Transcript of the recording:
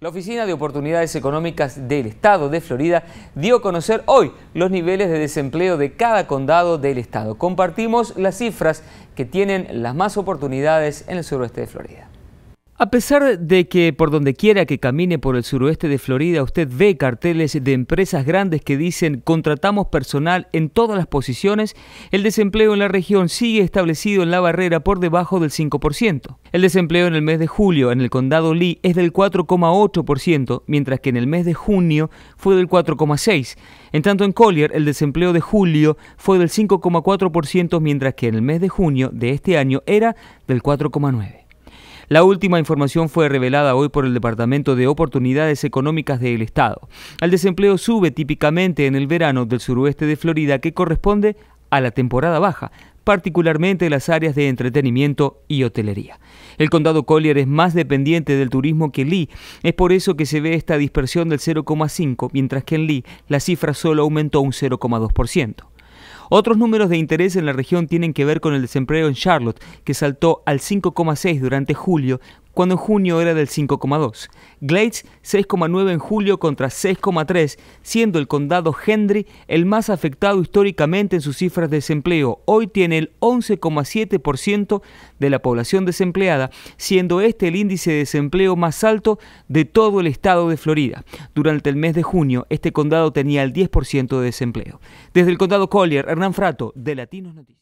La Oficina de Oportunidades Económicas del Estado de Florida dio a conocer hoy los niveles de desempleo de cada condado del estado. Compartimos las cifras que tienen las más oportunidades en el suroeste de Florida. A pesar de que por donde quiera que camine por el suroeste de Florida usted ve carteles de empresas grandes que dicen contratamos personal en todas las posiciones, el desempleo en la región sigue establecido en la barrera por debajo del 5%. El desempleo en el mes de julio en el condado Lee es del 4,8%, mientras que en el mes de junio fue del 4,6%. En tanto en Collier el desempleo de julio fue del 5,4%, mientras que en el mes de junio de este año era del 4,9%. La última información fue revelada hoy por el Departamento de Oportunidades Económicas del Estado. El desempleo sube típicamente en el verano del suroeste de Florida que corresponde a la temporada baja, particularmente en las áreas de entretenimiento y hotelería. El condado Collier es más dependiente del turismo que Lee, es por eso que se ve esta dispersión del 0,5, mientras que en Lee la cifra solo aumentó un 0,2%. Otros números de interés en la región tienen que ver con el desempleo en Charlotte, que saltó al 5,6 durante julio, cuando en junio era del 5,2. Glades 6,9 en julio contra 6,3, siendo el condado Hendry el más afectado históricamente en sus cifras de desempleo. Hoy tiene el 11,7% de la población desempleada, siendo este el índice de desempleo más alto de todo el estado de Florida. Durante el mes de junio, este condado tenía el 10% de desempleo. Desde el condado Collier, Hernán Frato, de Latinos Noticias.